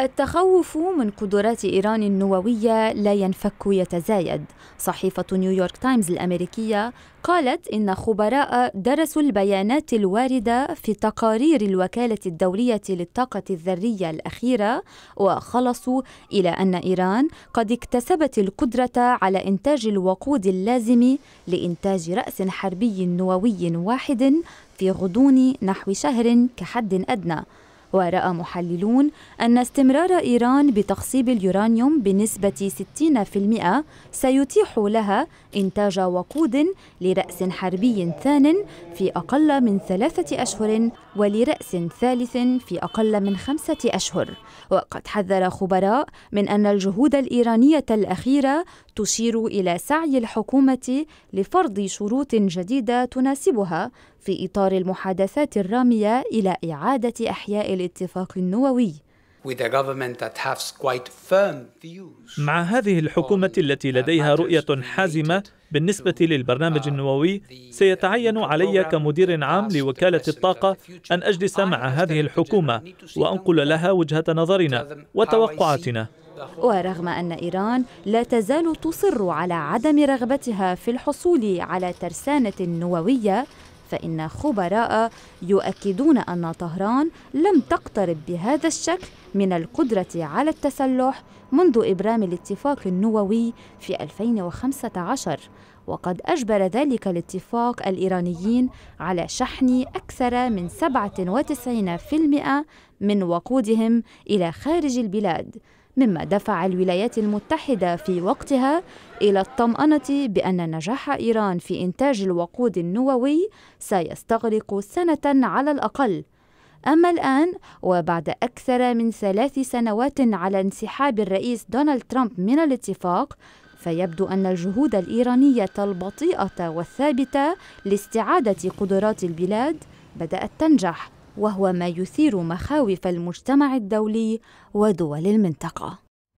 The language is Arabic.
التخوف من قدرات إيران النووية لا ينفك يتزايد صحيفة نيويورك تايمز الأمريكية قالت إن خبراء درسوا البيانات الواردة في تقارير الوكالة الدولية للطاقة الذرية الأخيرة وخلصوا إلى أن إيران قد اكتسبت القدرة على إنتاج الوقود اللازم لإنتاج رأس حربي نووي واحد في غضون نحو شهر كحد أدنى ورأى محللون أن استمرار إيران بتخصيب اليورانيوم بنسبة 60% سيتيح لها إنتاج وقود لرأس حربي ثان في أقل من ثلاثة أشهر ولرأس ثالث في أقل من خمسة أشهر وقد حذر خبراء من أن الجهود الإيرانية الأخيرة تشير إلى سعي الحكومة لفرض شروط جديدة تناسبها في إطار المحادثات الرامية إلى إعادة إحياء الاتفاق النووي مع هذه الحكومة التي uh, لديها رؤية حازمة بالنسبة للبرنامج النووي uh, سيتعين علي كمدير عام لوكالة الطاقة أن أجلس مع هذه الحكومة وأنقل لها وجهة نظرنا وتوقعاتنا ورغم أن إيران لا تزال تصر على عدم رغبتها في الحصول على ترسانة نووية فإن خبراء يؤكدون أن طهران لم تقترب بهذا الشكل من القدرة على التسلح منذ إبرام الاتفاق النووي في 2015 وقد أجبر ذلك الاتفاق الإيرانيين على شحن أكثر من 97% من وقودهم إلى خارج البلاد مما دفع الولايات المتحدة في وقتها إلى الطمأنة بأن نجاح إيران في إنتاج الوقود النووي سيستغرق سنة على الأقل أما الآن وبعد أكثر من ثلاث سنوات على انسحاب الرئيس دونالد ترامب من الاتفاق فيبدو أن الجهود الإيرانية البطيئة والثابتة لاستعادة قدرات البلاد بدأت تنجح وهو ما يثير مخاوف المجتمع الدولي ودول المنطقه